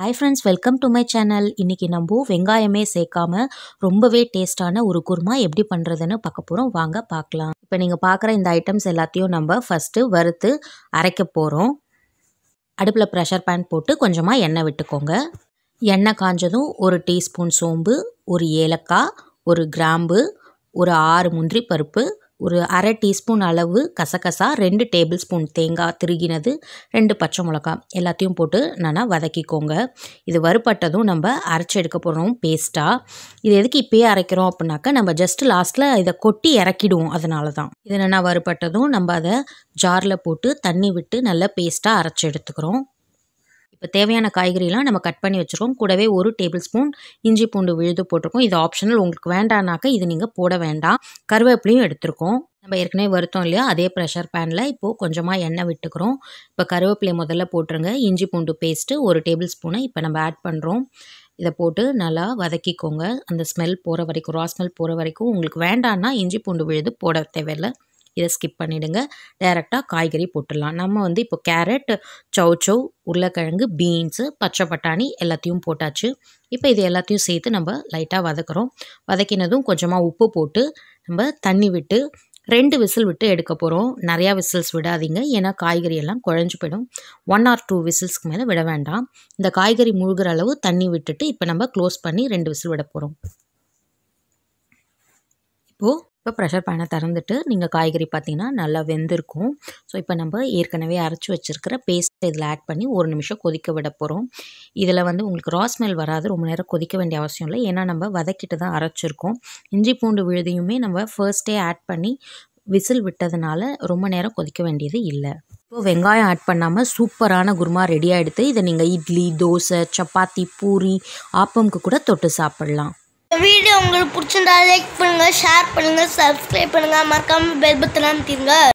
hi friends welcome to my channel இன்றைக்கி நம்ம வெங்காயமே சேர்க்காமல் ரொம்பவே டேஸ்ட்டான ஒரு குருமா எப்படி பண்ணுறதுன்னு பார்க்க போகிறோம் வாங்க பார்க்கலாம் இப்போ நீங்கள் பார்க்குற இந்த ஐட்டம்ஸ் எல்லாத்தையும் நம்ம ஃபஸ்ட்டு வறுத்து அரைக்க போகிறோம் அடுப்பில் ப்ரெஷர் பேன் போட்டு கொஞ்சமாக எண்ணெய் விட்டுக்கோங்க எண்ணெய் காஞ்சதும் ஒரு டீஸ்பூன் சோம்பு ஒரு ஏலக்காய் ஒரு கிராம்பு ஒரு ஆறு முந்திரி பருப்பு ஒரு அரை டீஸ்பூன் அளவு கசகசா ரெண்டு டேபிள் ஸ்பூன் தேங்காய் திருகினது ரெண்டு பச்சை மிளகா எல்லாத்தையும் போட்டு நல்லா வதக்கிக்கோங்க இது வறுபட்டதும் நம்ம அரைச்சி எடுக்க போகிறோம் பேஸ்ட்டாக இது எதுக்கு இப்போயே அரைக்கிறோம் அப்படின்னாக்க நம்ம ஜஸ்ட் லாஸ்ட்டில் இதை கொட்டி இறக்கிடுவோம் அதனால தான் இது நல்லா வறுபட்டதும் நம்ம அதை ஜாரில் போட்டு தண்ணி விட்டு நல்லா பேஸ்ட்டாக அரைச்சி எடுத்துக்கிறோம் இப்போ தேவையான காய்கறிலாம் நம்ம கட் பண்ணி வச்சுருக்கோம் கூடவே ஒரு டேபிள் ஸ்பூன் இஞ்சி பூண்டு விழுது போட்டிருக்கோம் இது ஆப்ஷனல் உங்களுக்கு வேண்டானாக்க இது நீங்கள் போட வேண்டாம் கருவேப்பிலையும் எடுத்துருக்கோம் நம்ம ஏற்கனவே வருத்தம் இல்லையா அதே ப்ரெஷர் பேனில் இப்போது கொஞ்சமாக எண்ணெய் விட்டுக்கிறோம் இப்போ கருவேப்பிலை முதல்ல போட்டுருங்க இஞ்சி பூண்டு பேஸ்ட்டு ஒரு டேபிள் ஸ்பூனை இப்போ நம்ம ஆட் பண்ணுறோம் இதை போட்டு நல்லா வதக்கிக்கோங்க அந்த ஸ்மெல் போகிற வரைக்கும் ரா ஸ்மெல் போகிற வரைக்கும் உங்களுக்கு வேண்டான்னா இஞ்சி பூண்டு விழுது போட தேவையில்லை இதை ஸ்கிப் பண்ணிவிடுங்க டேரெக்டாக காய்கறி போட்டுடலாம் நம்ம வந்து இப்போ கேரட் சவு சௌ உருளைக்கிழங்கு பீன்ஸு பச்சை பட்டாணி எல்லாத்தையும் போட்டாச்சு இப்போ இது எல்லாத்தையும் சேர்த்து நம்ம லைட்டாக வதக்குறோம் வதக்கினதும் கொஞ்சமாக உப்பு போட்டு நம்ம தண்ணி விட்டு ரெண்டு விசில் விட்டு எடுக்க போகிறோம் நிறையா விசில்ஸ் விடாதீங்க ஏன்னா காய்கறி எல்லாம் குழஞ்சு போயிடும் ஒன் ஆர் டூ விசில்ஸ்க்கு மேலே விட வேண்டாம் இந்த காய்கறி முழுகிற அளவு தண்ணி விட்டுட்டு இப்போ நம்ம க்ளோஸ் பண்ணி ரெண்டு விசில் விட போகிறோம் இப்போது இப்போ ப்ரெஷர் பேனை திறந்துட்டு நீங்கள் காய்கறி பார்த்தீங்கன்னா நல்லா வெந்திருக்கும் ஸோ இப்போ நம்ம ஏற்கனவே அரைச்சி வச்சுருக்கிற பேஸ்ட் இதில் ஆட் பண்ணி ஒரு நிமிஷம் கொதிக்க விட போகிறோம் இதில் வந்து உங்களுக்கு ரா ஸ்மெல் வராது ரொம்ப நேரம் கொதிக்க வேண்டிய அவசியம் இல்லை ஏன்னா நம்ம வதக்கிட்டு தான் அரைச்சிருக்கோம் இஞ்சி பூண்டு விழுதியுமே நம்ம ஃபர்ஸ்டே ஆட் பண்ணி விசில் விட்டதுனால ரொம்ப நேரம் கொதிக்க வேண்டியது இல்லை இப்போ வெங்காயம் ஆட் பண்ணாமல் சூப்பரான குருமா ரெடி ஆகிடுது இதை நீங்கள் இட்லி தோசை சப்பாத்தி பூரி ஆப்பம்க்கு கூட தொட்டு சாப்பிட்லாம் இந்த வீடியோ உங்களுக்கு பிடிச்சிருந்தா லைக் பண்ணுங்கள் ஷேர் பண்ணுங்கள் சப்ஸ்கிரைப் பண்ணுங்கள் மறக்காமல் பெல் பத்தனான்னு தீருங்க